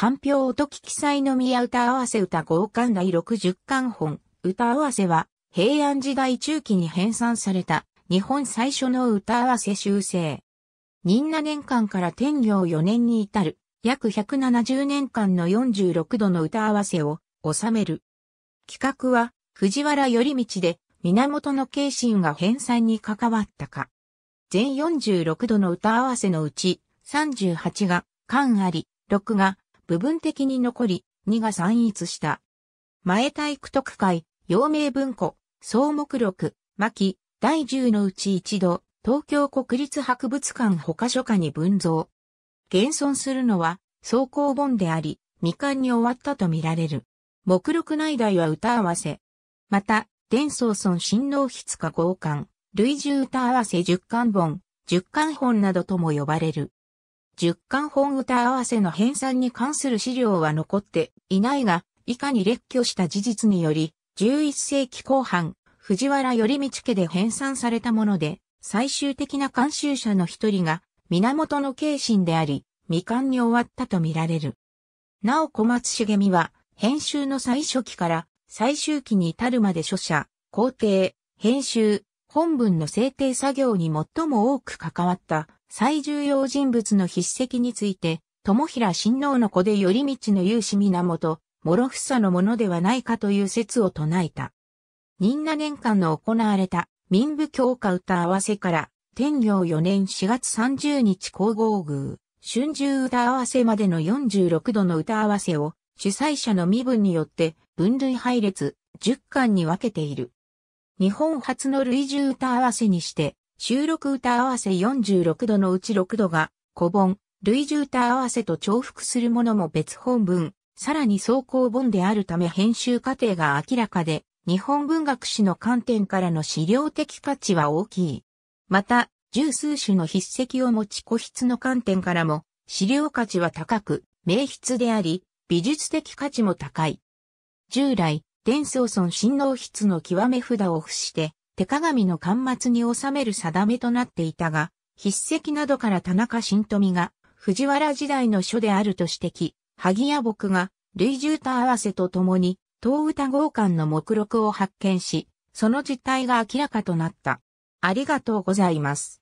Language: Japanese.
官票音記記載の宮歌合わせ歌合巻第60巻本、歌合わせは、平安時代中期に編纂された、日本最初の歌合わせ修正。仁和年間から天行4年に至る、約170年間の46度の歌合わせを収める。企画は、藤原頼道で、源の慶心が編纂に関わったか。全46度の歌合わせのうち、38が、漢あり、6が、部分的に残り、2が散逸した。前体育徳会、陽明文庫、総目録、巻、第10のうち一度、東京国立博物館他書家に分蔵。現存するのは、草行本であり、未完に終わったとみられる。目録内題は歌合わせ。また、伝宗村新納筆家合巻、類似歌合わせ10巻本、10巻本などとも呼ばれる。10巻本歌合わせの編纂に関する資料は残っていないが、以下に列挙した事実により、11世紀後半、藤原頼道家で編纂されたもので、最終的な監修者の一人が、源の慶心であり、未完に終わったとみられる。なお小松茂美は、編集の最初期から最終期に至るまで書写、工程、編集、本文の制定作業に最も多く関わった最重要人物の筆跡について、友平親王の子で頼道の勇士源、諸房のものではないかという説を唱えた。任那年間の行われた民部教科歌合わせから、天行4年4月30日皇后宮、春秋歌合わせまでの46度の歌合わせを、主催者の身分によって分類配列10巻に分けている。日本初の類従歌合わせにして、収録歌合わせ46度のうち6度が古本、類似歌合わせと重複するものも別本文、さらに走行本であるため編集過程が明らかで、日本文学史の観点からの資料的価値は大きい。また、十数種の筆跡を持ち個筆の観点からも、資料価値は高く、名筆であり、美術的価値も高い。従来、伝送尊新能筆の極め札を付して、手鏡の端末に収める定めとなっていたが、筆跡などから田中新富が藤原時代の書であると指摘、萩谷僕が類獣と合わせとともに、東歌合館の目録を発見し、その実態が明らかとなった。ありがとうございます。